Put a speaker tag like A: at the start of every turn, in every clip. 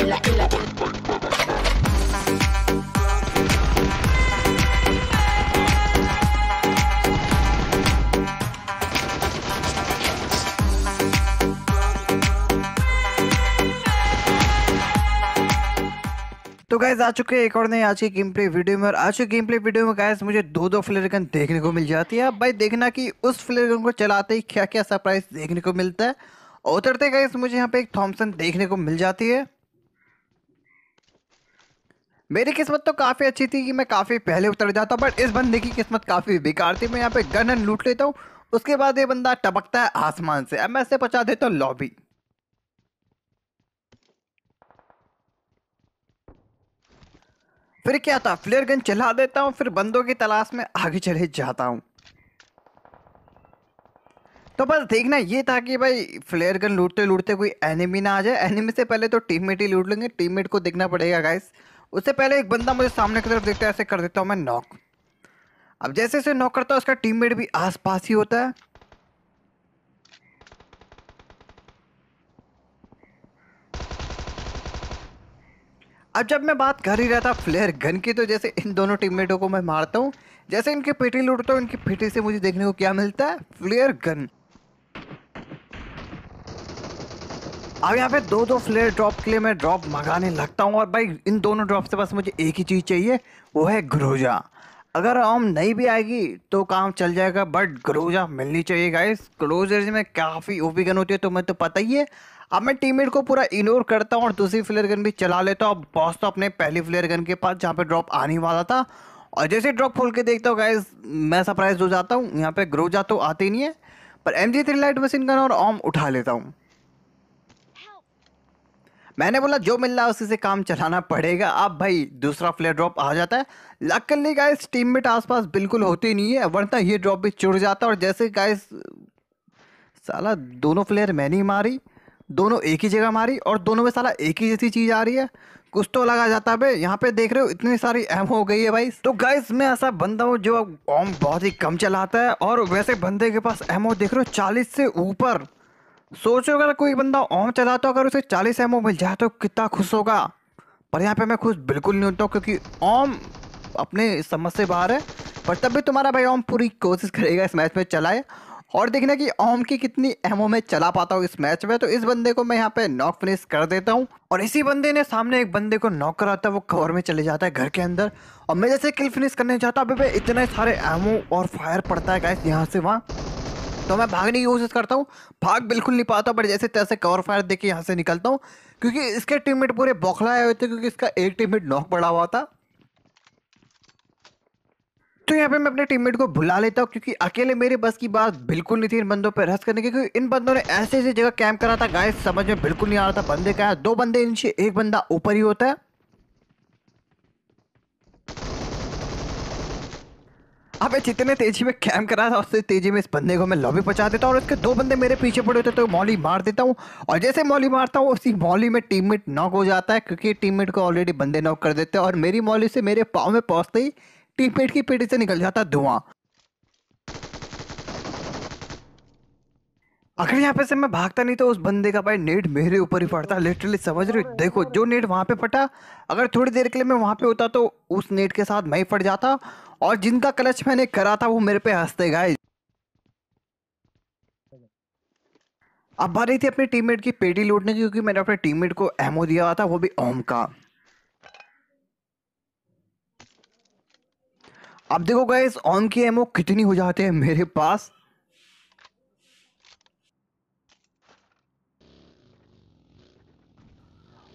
A: तो गैस आ चुके हैं एक और नए आज के गेम प्ले वीडियो में और आज के गेम प्ले वीडियो में गैस मुझे दो दो फ्लेयर गन देखने को मिल जाती है भाई देखना कि उस फ्लेयर गन को चलाते ही क्या क्या सरप्राइज देखने को मिलता है और उतरते गैस मुझे यहाँ पे एक थॉमसन देखने को मिल जाती है मेरी किस्मत तो काफ़ी अच्छी थी कि मैं काफ़ी पहले उतर जाता बट इस बंदे की किस्मत काफ़ी बेकार थी मैं यहाँ पे गन एंड लूट लेता हूँ उसके बाद ये बंदा टपकता है आसमान से अब मैं इसे पहुँचा देता हूँ लॉबी फिर क्या था फ्लेयर गन चला देता हूँ फिर बंदों की तलाश में आगे चले जाता हूँ तो बस देखना ये था कि भाई फ्लेयर गन लूटते लूटते कोई एनिमी ना आ जाए एनिमी से पहले तो टीममेट ही लूट लेंगे टीममेट को देखना पड़ेगा गाइस उससे पहले एक बंदा मुझे सामने की तरफ देखता है ऐसे कर देता हूँ मैं नॉक अब जैसे जैसे नॉक करता है उसका टीममेट भी आसपास ही होता है अब जब मैं बात कर ही रहा था फ्लेयर गन की तो जैसे इन दोनों टीममेटों को मैं मारता हूँ जैसे इनकी पेटी लूटता हूँ इनकी पेटी से मुझे देखने को क्या मिलता है फ्लेयर गन अब यहाँ पे दो दो फ्लेयर ड्रॉप के लिए मैं ड्रॉप मंगाने लगता हूँ और भाई इन दोनों ड्रॉप से बस मुझे एक ही चीज़ चाहिए वो है ग्रोजा अगर आम नहीं भी आएगी तो काम चल जाएगा बट ग्रोजा मिलनी चाहिए गाइस ग्रोजर में काफ़ी ओपी गन होती है तो मैं तो पता ही है अब मैं टीममेट को पूरा इग्नोर करता हूँ और दूसरी फ्लेयर गन भी चला लेता हूँ अब बॉस तो अपने पहली फ्लेयर गन के पास जहाँ पे ड्रॉप आने वाला था और जैसे ड्रॉप खोल के देखता हूँ गाइज मैं सरप्राइज हो जाता हूँ यहाँ पर ग्रोजा तो आती नहीं है पर M G three light machine gun और ऑम उठा लेता हूँ मैंने बोला जो मिल रहा है उसी से काम चलाना पड़ेगा अब भाई दूसरा फ्लेयर ड्रॉप आ जाता है लकली गाइस आस आसपास बिल्कुल होती नहीं है वरना ये ड्रॉप भी चुड़ जाता और जैसे गाइस साला दोनों फ्लेयर मैंने ही मारी दोनों एक ही जगह मारी और दोनों में साला एक ही जैसी चीज़ आ रही है कुछ तो लगा जाता है भाई यहाँ पे देख रहे हो इतनी सारी एम हो गई है भाई तो गाइस मैं ऐसा बंदा हूँ जो बॉम्ब बहुत ही कम चलाता है और वैसे बंदे के पास हो देख रहे हो चालीस से ऊपर सोचो अगर कोई बंदा ओम चला तो अगर उसे चालीस एमओ मिल जाए तो कितना खुश होगा पर यहाँ पे मैं खुश बिल्कुल नहीं होता क्योंकि ओम अपने समझ से बाहर है पर तब भी तुम्हारा भाई ओम पूरी कोशिश करेगा इस मैच में चलाए और देखना कि ओम की कितनी एमओ में चला पाता हूँ इस मैच में तो इस बंदे को मैं यहाँ पे नॉक फिनिश कर देता हूँ और इसी बंदे ने सामने एक बंदे को नॉक कराता है वो कवर में चले जाता है घर के अंदर और मैं जैसे किल फिनिश करने जाता अभी इतने सारे एमओ और फायर पड़ता है गाइस यहाँ से वहाँ तो मैं भागने की कोशिश करता हूँ भाग बिल्कुल नहीं पाता बट जैसे तैसे कवर फायर देख के यहाँ से निकलता हूँ क्योंकि इसके टीममेट पूरे बौखलाए हुए थे क्योंकि इसका एक टीममेट नॉक पड़ा हुआ था तो यहाँ पे मैं अपने टीममेट को भुला लेता हूँ क्योंकि अकेले मेरे बस की बात बिल्कुल नहीं थी इन बंदों पर रस करने की क्योंकि इन बंदों ने ऐसे ऐसी जगह कैंप करा था गाय समझ में बिल्कुल नहीं आ रहा था बंदे का दो बंदे इनसे एक बंदा ऊपर ही होता है अबे जितने तेजी में कैम करा था उससे तेजी में इस बंदे को मैं लॉबी पहुंचा देता हूँ और इसके दो बंदे मेरे पीछे पड़े होते तो मॉली मार देता हूँ और जैसे मॉली मारता हूँ उसी मॉली में टीममेट नॉक हो जाता है क्योंकि टीममेट को ऑलरेडी बंदे नॉक कर देते हैं और मेरी मॉली से मेरे पाँव में पहुँचते ही टीम की पेटी से निकल जाता धुआं अगर यहाँ पे से मैं भागता नहीं तो उस बंदे का भाई नेट मेरे ऊपर ही पड़ता लिटरली समझ रहे देखो जो नेट वहाँ पे फटा अगर थोड़ी देर के लिए मैं वहाँ पे होता तो उस नेट के साथ मैं ही फट जाता और जिनका क्लच मैंने करा था वो मेरे पे हंसते गाय अब रही थी अपने टीममेट की पेटी लूटने की क्योंकि मैंने अपने टीममेट को एमओ दिया हुआ था वो भी ओम का अब देखो गाइस ओम की एमओ कितनी हो जाते हैं मेरे पास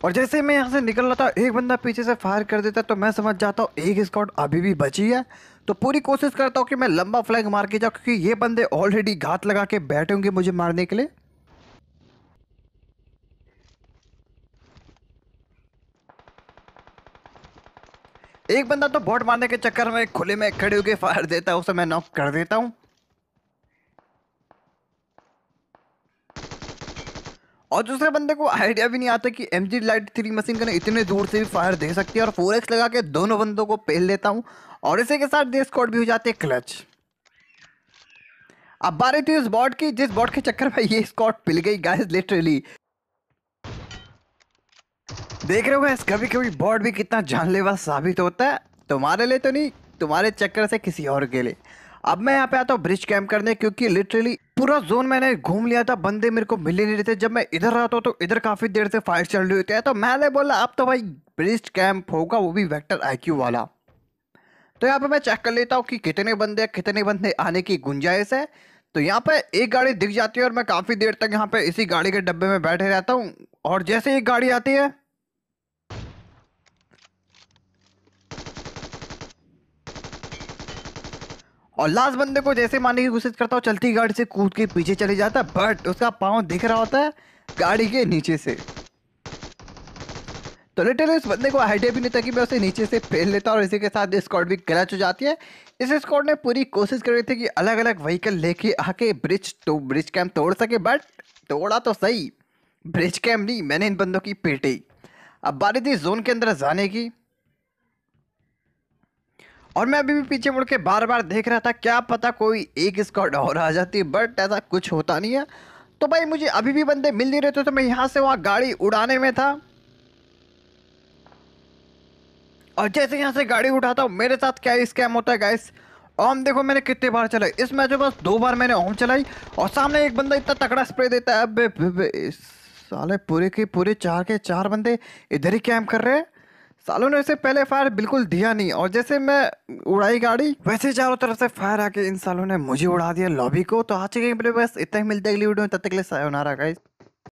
A: और जैसे मैं यहाँ से निकल रहा था एक बंदा पीछे से फायर कर देता तो मैं समझ जाता हूँ एक स्कॉट अभी भी बची है तो पूरी कोशिश करता हूँ कि मैं लंबा फ्लैग मार के जाऊँ क्योंकि ये बंदे ऑलरेडी घात लगा के बैठे होंगे मुझे मारने के लिए एक बंदा तो बोट मारने के चक्कर में खुले में खड़े होकर फायर देता है उसे मैं नॉक कर देता हूँ और दूसरे बंदे को आइडिया भी नहीं आता कि M G light three machine gun इतने दूर से भी फायर दे सकती है और फोर एक्स लगा के दोनों बंदों को पहल लेता हूँ और इसी के साथ दे भी हो जाते हैं क्लच अब बारी थी उस बॉट की जिस बॉट के चक्कर में ये स्कॉट पिल गई गाइस लिटरली देख रहे हो गाइस कभी कभी बॉट भी कितना जानलेवा साबित होता है तुम्हारे लिए तो नहीं तुम्हारे चक्कर से किसी और के लिए अब मैं यहाँ पे आता हूँ ब्रिज कैंप करने क्योंकि लिटरली पूरा जोन मैंने घूम लिया था बंदे मेरे को मिल ही नहीं रहे थे जब मैं इधर आता हूँ तो इधर काफी देर से फायर चल रही होती है तो मैंने बोला अब तो भाई ब्रिज कैंप होगा वो भी वैक्टर आई वाला तो यहाँ पे मैं चेक कर लेता हूँ कि कितने बंदे कितने बंदे आने की गुंजाइश है तो यहाँ पे एक गाड़ी दिख जाती है और मैं काफ़ी देर तक यहाँ पे इसी गाड़ी के डब्बे में बैठे रहता हूँ और जैसे ही गाड़ी आती है और लास्ट बंदे को जैसे मारने की कोशिश करता हूँ चलती गाड़ी से कूद के पीछे चले जाता है बट उसका पाँव दिख रहा होता है गाड़ी के नीचे से तो लिटरली उस बंदे को आइडिया भी नहीं था कि मैं उसे नीचे से फेल लेता और इसी के साथ स्कॉट भी क्रैच हो जाती है इस स्कॉट ने पूरी कोशिश कर रही थी कि अलग अलग व्हीकल लेके आके ब्रिज तो ब्रिज कैम्प तोड़ सके बट तोड़ा तो सही ब्रिज कैम्प नहीं मैंने इन बंदों की पेटी अब बारी थी जोन के अंदर जाने की और मैं अभी भी पीछे मुड़ के बार बार देख रहा था क्या पता कोई एक स्कॉट और आ जाती बट ऐसा कुछ होता नहीं है तो भाई मुझे अभी भी बंदे मिल नहीं रहे थे तो मैं यहाँ से वहाँ गाड़ी उड़ाने में था और जैसे यहाँ से गाड़ी उठाता हूँ मेरे साथ क्या स्कैम होता है गाइस ओम देखो मैंने कितने बार चलाई इस मैच में बस दो बार मैंने ओम चलाई और सामने एक बंदा इतना तकड़ा स्प्रे देता है अब साले पूरे के पूरे चार के चार बंदे इधर ही कैम्प कर रहे हैं सालों ने इसे पहले फायर बिल्कुल दिया नहीं और जैसे मैं उड़ाई गाड़ी वैसे चारों तरफ से फायर आके इन सालों ने मुझे उड़ा दिया लॉबी को तो आज के बस इतना ही मिलते अगली वीडियो में तब तक के लिए सायोनारा गाइस